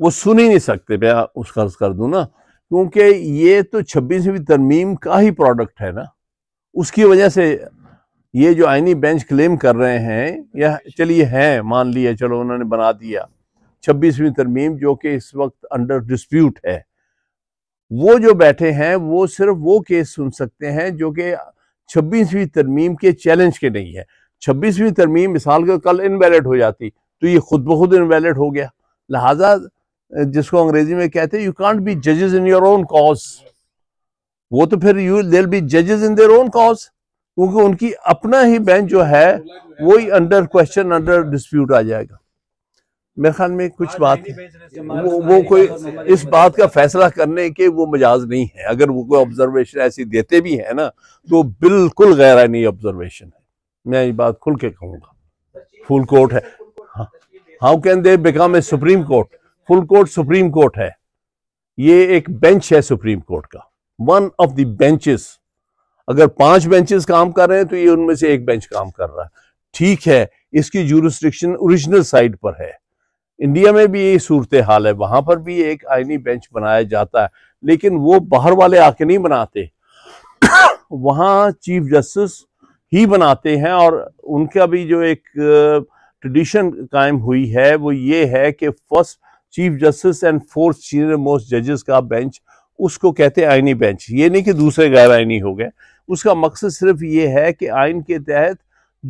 वो सुन ही नहीं सकते मैं उस कर्ज कर दूँ ना क्योंकि ये तो छब्बीसवीं तरमीम का ही प्रोडक्ट है ना उसकी वजह से ये जो आइनी बेंच क्लेम कर रहे हैं या चलिए है मान लिया चलो उन्होंने बना दिया छब्बीसवीं तरमीम जो कि इस वक्त अंडर डिस्प्यूट है वो जो बैठे हैं वो सिर्फ वो केस सुन सकते हैं जो कि छब्बीसवीं तरमीम के चैलेंज के नहीं है छब्बीसवीं तरमीम मिसाल के कल इनवैलिड हो जाती तो ये खुद ब खुद इनवैलिड हो गया लिहाजा जिसको अंग्रेजी में कहते हैं यू कांट बी जजेस इन योर ओन कॉज वो तो फिर यू देर बी जजेस इन देयर ओन कॉज क्योंकि उनकी अपना ही बेंच जो है वो ही अंडर क्वेश्चन अंडर डिस्प्यूट आ जाएगा मेरे ख्याल में कुछ बात है वो वो कोई इस बात का फैसला करने के वो मजाज नहीं है अगर वो कोई ऑब्जर्वेशन ऐसी देते भी है ना तो बिल्कुल गैरानी ऑब्जर्वेशन है मैं ये बात खुल के कहूंगा फुल कोर्ट है how can they become a Supreme Court हाँ। फुल कोर्ट सुप्रीम कोर्ट है ये एक बेंच है सुप्रीम कोर्ट का वन ऑफ द बेंचेस अगर पांच बेंचेस काम कर रहे हैं तो ये उनमें से एक बेंच काम कर रहा है ठीक है इसकी जूरिस्ट्रिक्शन ओरिजिनल साइड पर है इंडिया में भी यही सूरत हाल है वहां पर भी एक आईनी बेंच बनाया जाता है लेकिन वो बाहर वाले आके नहीं बनाते वहां चीफ जस्टिस ही बनाते हैं और उनका भी जो एक ट्रेडिशन कायम हुई है वो ये है कि first chief justice and four senior most जजेस का बेंच उसको कहते हैं आइनी बेंच ये नहीं कि दूसरे गैर आइनी हो गए उसका मकसद सिर्फ ये है कि आइन के तहत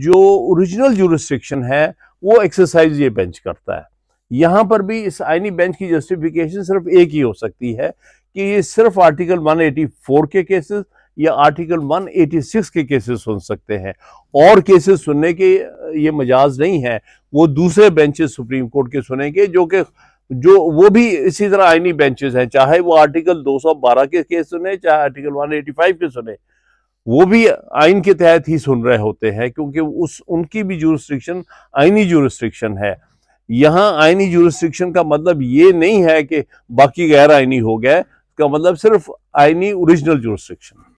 जो ओरिजिनल जुरिस्ट्रिक्शन है वो एक्सरसाइज ये बेंच करता है यहाँ पर भी इस आइनी बेंच की जस्टिफिकेशन सिर्फ एक ही हो सकती है कि ये सिर्फ आर्टिकल 184 के केसेस या आर्टिकल 186 के केसेस सुन सकते हैं और केसेस सुनने के ये मजाज नहीं है वो दूसरे बेंचेस सुप्रीम कोर्ट के सुनेंगे जो कि जो वो भी इसी तरह आईनी बेंचेस हैं चाहे वो आर्टिकल 212 के केस सुने चाहे आर्टिकल 185 के सुने वो भी आइन के तहत ही सुन रहे होते हैं क्योंकि उस उनकी भी जूरिस्ट्रिक्शन आइनी जूरिस्ट्रिक्शन है यहाँ आइनी जूरिस्ट्रिक्शन का मतलब ये नहीं है कि बाकी गैर आइनी हो गए इसका मतलब सिर्फ आइनी ओरिजिनल जूरिस्ट्रिक्शन